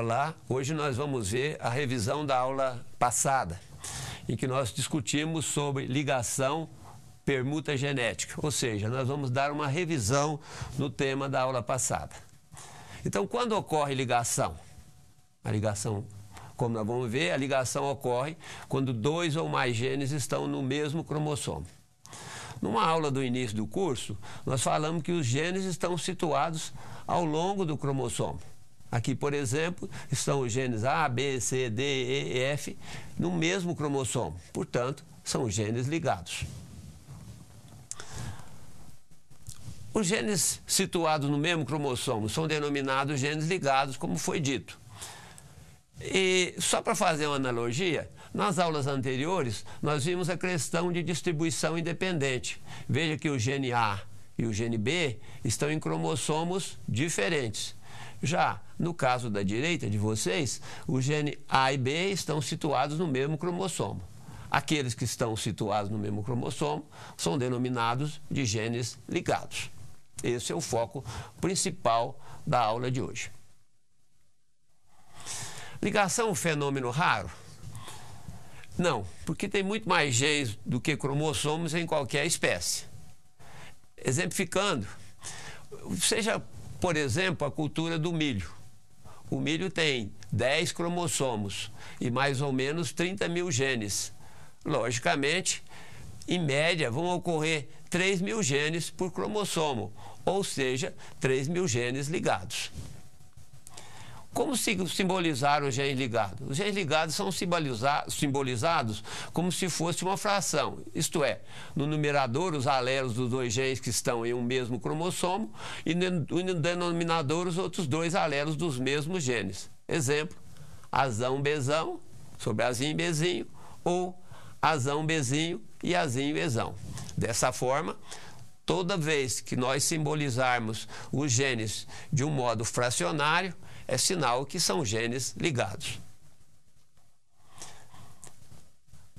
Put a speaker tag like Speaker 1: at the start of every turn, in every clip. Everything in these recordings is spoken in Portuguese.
Speaker 1: Olá, Hoje nós vamos ver a revisão da aula passada, em que nós discutimos sobre ligação permuta genética, ou seja, nós vamos dar uma revisão no tema da aula passada. Então, quando ocorre ligação? A ligação, como nós vamos ver, a ligação ocorre quando dois ou mais genes estão no mesmo cromossomo. Numa aula do início do curso, nós falamos que os genes estão situados ao longo do cromossomo. Aqui, por exemplo, estão os genes A, B, C, D, E, F no mesmo cromossomo. Portanto, são genes ligados. Os genes situados no mesmo cromossomo são denominados genes ligados, como foi dito. E só para fazer uma analogia, nas aulas anteriores nós vimos a questão de distribuição independente. Veja que o gene A e o gene B estão em cromossomos diferentes. Já no caso da direita de vocês, o gene A e B estão situados no mesmo cromossomo. Aqueles que estão situados no mesmo cromossomo são denominados de genes ligados. Esse é o foco principal da aula de hoje. Ligação é um fenômeno raro? Não, porque tem muito mais genes do que cromossomos em qualquer espécie. Exemplificando, seja por exemplo, a cultura do milho. O milho tem 10 cromossomos e mais ou menos 30 mil genes. Logicamente, em média, vão ocorrer 3 mil genes por cromossomo, ou seja, 3 mil genes ligados. Como simbolizar os genes ligados? Os genes ligados são simbolizados como se fosse uma fração, isto é, no numerador, os alelos dos dois genes que estão em um mesmo cromossomo e no denominador, os outros dois alelos dos mesmos genes. Exemplo, azão, bezão, sobre azinho, bezinho, ou azão, bezinho e azinho, bezão. Dessa forma, toda vez que nós simbolizarmos os genes de um modo fracionário, é sinal que são genes ligados.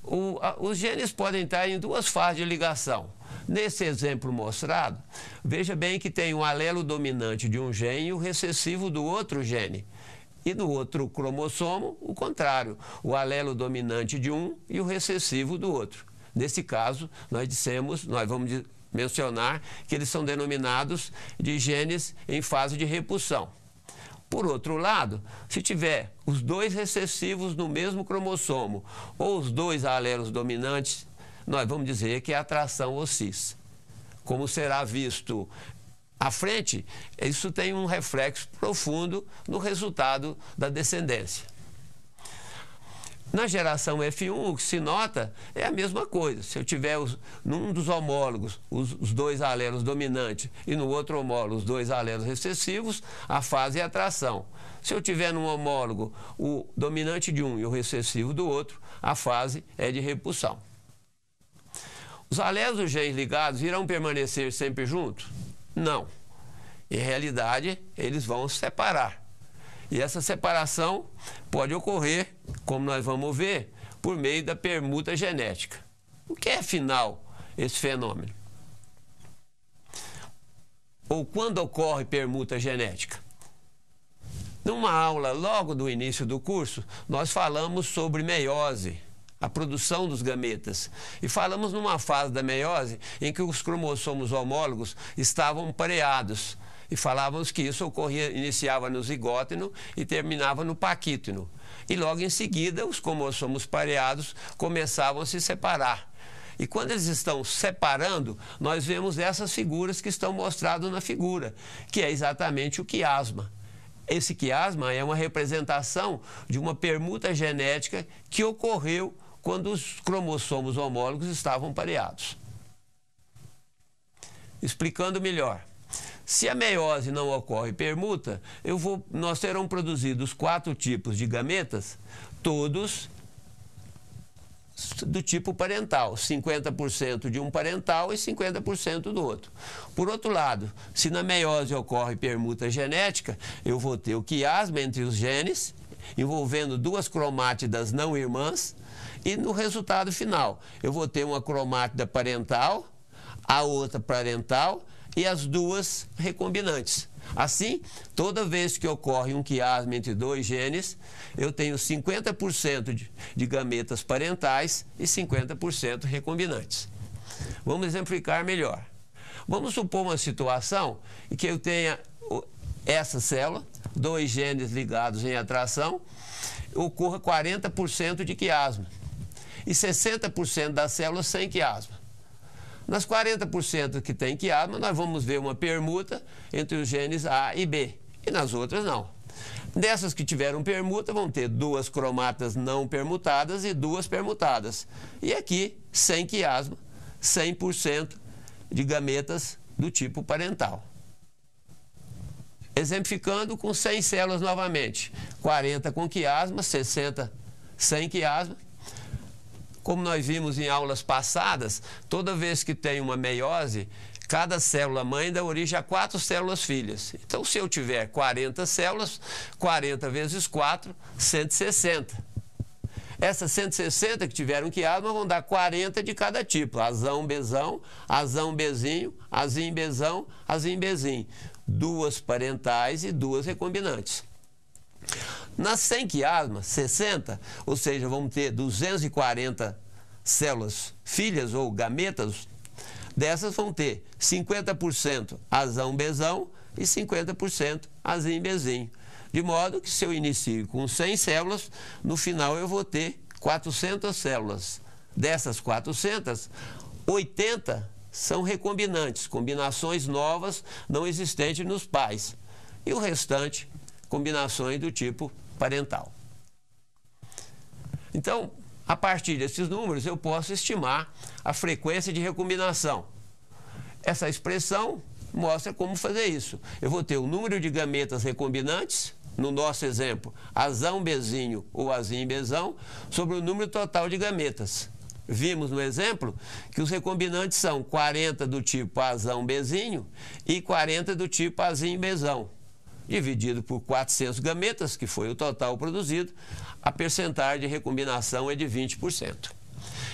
Speaker 1: O, a, os genes podem estar em duas fases de ligação. Nesse exemplo mostrado, veja bem que tem um alelo dominante de um gene e o recessivo do outro gene. E no outro cromossomo, o contrário, o alelo dominante de um e o recessivo do outro. Nesse caso, nós dissemos, nós vamos mencionar que eles são denominados de genes em fase de repulsão. Por outro lado, se tiver os dois recessivos no mesmo cromossomo ou os dois alelos dominantes, nós vamos dizer que é atração ou cis. Como será visto à frente, isso tem um reflexo profundo no resultado da descendência. Na geração F1, o que se nota é a mesma coisa. Se eu tiver os, num dos homólogos os, os, dois alelos dominantes e no outro homólogo os dois alelos recessivos, a fase é a tração. Se eu tiver num homólogo o dominante de um e o recessivo do outro, a fase é de repulsão. Os alelos dos genes ligados irão permanecer sempre juntos? Não. Em realidade, eles vão se separar. E essa separação pode ocorrer, como nós vamos ver, por meio da permuta genética. O que é, afinal, esse fenômeno? Ou quando ocorre permuta genética? Numa aula logo do início do curso, nós falamos sobre meiose, a produção dos gametas. E falamos numa fase da meiose em que os cromossomos homólogos estavam pareados e falávamos que isso ocorria, iniciava no zigóteno e terminava no paquíteno. E logo em seguida, os cromossomos pareados começavam a se separar. E quando eles estão separando, nós vemos essas figuras que estão mostradas na figura, que é exatamente o quiasma. Esse quiasma é uma representação de uma permuta genética que ocorreu quando os cromossomos homólogos estavam pareados. Explicando melhor, se a meiose não ocorre permuta, eu vou, nós serão produzidos quatro tipos de gametas, todos do tipo parental, 50% de um parental e 50% do outro. Por outro lado, se na meiose ocorre permuta genética, eu vou ter o quiasma entre os genes, envolvendo duas cromátidas não irmãs, e no resultado final, eu vou ter uma cromátida parental, a outra parental e as duas recombinantes. Assim, toda vez que ocorre um quiasma entre dois genes, eu tenho 50% de, de gametas parentais e 50% recombinantes. Vamos exemplificar melhor. Vamos supor uma situação em que eu tenha essa célula, dois genes ligados em atração, ocorra 40% de quiasma e 60% das células sem quiasma. Nas 40% que tem quiasma nós vamos ver uma permuta entre os genes A e B, e nas outras não. Dessas que tiveram permuta, vão ter duas cromatas não permutadas e duas permutadas. E aqui, sem quiasma, 100% de gametas do tipo parental. Exemplificando com 100 células novamente, 40 com quiasma, 60 sem quiasma como nós vimos em aulas passadas, toda vez que tem uma meiose, cada célula mãe dá origem a quatro células filhas. Então, se eu tiver 40 células, 40 vezes 4, 160. Essas 160 que tiveram quiasma vão dar 40 de cada tipo: azão, bezão, azão, bezinho, azim, bezão, azim, bezim. Duas parentais e duas recombinantes. Nas 100 quiasmas, 60, ou seja, vamos ter 240 células filhas ou gametas, dessas vão ter 50% azão-besão e 50% azim-bezinho. De modo que se eu inicio com 100 células, no final eu vou ter 400 células. Dessas 400, 80 são recombinantes, combinações novas não existentes nos pais. E o restante combinações do tipo parental. Então, a partir desses números, eu posso estimar a frequência de recombinação. Essa expressão mostra como fazer isso. Eu vou ter o número de gametas recombinantes, no nosso exemplo, azão bezinho ou azinho bezão, sobre o número total de gametas. Vimos no exemplo que os recombinantes são 40 do tipo azão bezinho e 40 do tipo azinho bezão dividido por 400 gametas, que foi o total produzido, a percentagem de recombinação é de 20%.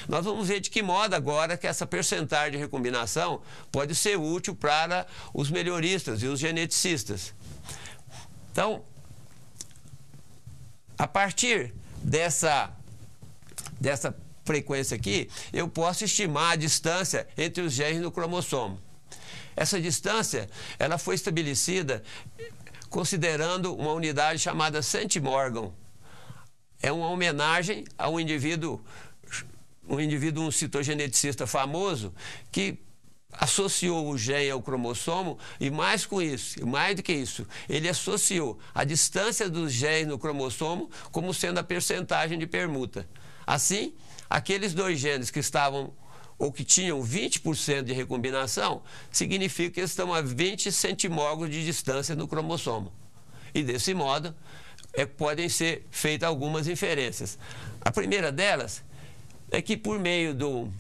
Speaker 1: Nós vamos ver de que modo agora que essa percentagem de recombinação pode ser útil para os melhoristas e os geneticistas. Então, a partir dessa, dessa frequência aqui, eu posso estimar a distância entre os genes no cromossomo. Essa distância ela foi estabelecida considerando uma unidade chamada St. Morgan. É uma homenagem a um indivíduo, um indivíduo, um citogeneticista famoso, que associou o gene ao cromossomo e mais com isso, mais do que isso, ele associou a distância dos genes no cromossomo como sendo a percentagem de permuta. Assim, aqueles dois genes que estavam ou que tinham 20% de recombinação, significa que eles estão a 20 centimogros de distância no cromossomo. E desse modo, é, podem ser feitas algumas inferências. A primeira delas é que por meio do,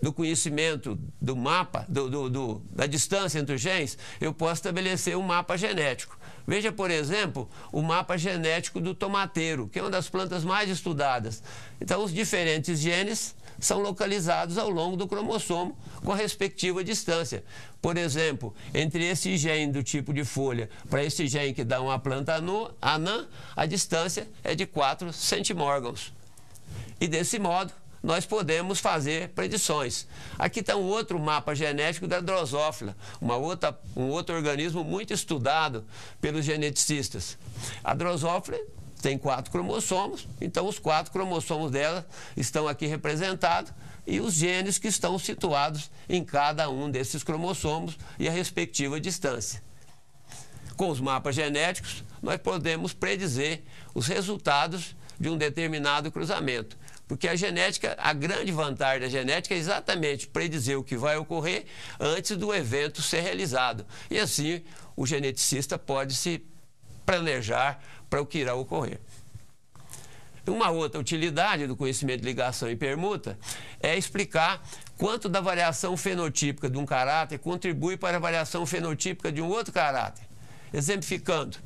Speaker 1: do conhecimento do mapa, do, do, do, da distância entre os genes, eu posso estabelecer um mapa genético. Veja, por exemplo, o mapa genético do tomateiro, que é uma das plantas mais estudadas. Então, os diferentes genes são localizados ao longo do cromossomo com a respectiva distância. Por exemplo, entre esse gene do tipo de folha para esse gene que dá uma planta anã, a distância é de 4 centimorgans. E desse modo, nós podemos fazer predições. Aqui está um outro mapa genético da drosófila, uma outra, um outro organismo muito estudado pelos geneticistas. A drosófila tem quatro cromossomos, então os quatro cromossomos dela estão aqui representados e os genes que estão situados em cada um desses cromossomos e a respectiva distância. Com os mapas genéticos, nós podemos predizer os resultados de um determinado cruzamento. Porque a genética, a grande vantagem da genética é exatamente predizer o que vai ocorrer antes do evento ser realizado. E assim, o geneticista pode se planejar para o que irá ocorrer. Uma outra utilidade do conhecimento de ligação e permuta é explicar quanto da variação fenotípica de um caráter contribui para a variação fenotípica de um outro caráter. Exemplificando,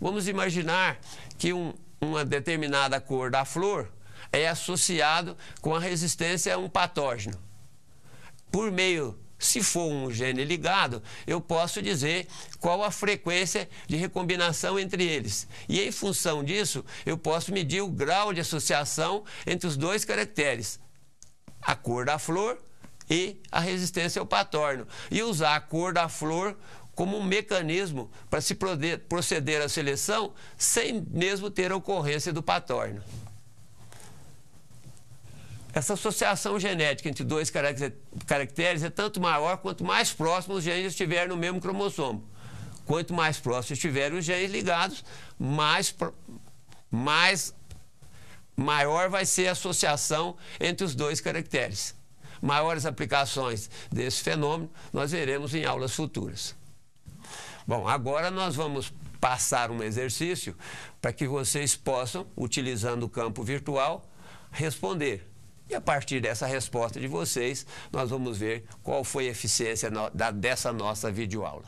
Speaker 1: vamos imaginar que um, uma determinada cor da flor é associado com a resistência a um patógeno. Por meio se for um gene ligado, eu posso dizer qual a frequência de recombinação entre eles. E em função disso, eu posso medir o grau de associação entre os dois caracteres, a cor da flor e a resistência ao patógeno. E usar a cor da flor como um mecanismo para se proceder à seleção sem mesmo ter a ocorrência do patógeno. Essa associação genética entre dois caracteres é tanto maior quanto mais próximos os genes estiverem no mesmo cromossomo. Quanto mais próximos estiverem os genes ligados, mais, mais maior vai ser a associação entre os dois caracteres. Maiores aplicações desse fenômeno nós veremos em aulas futuras. Bom, agora nós vamos passar um exercício para que vocês possam, utilizando o campo virtual, responder. E a partir dessa resposta de vocês, nós vamos ver qual foi a eficiência da, dessa nossa videoaula.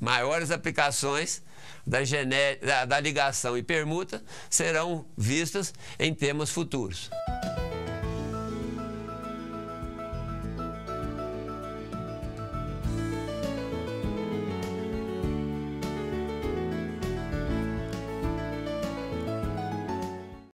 Speaker 1: Maiores aplicações da, gené, da, da ligação e permuta serão vistas em temas futuros.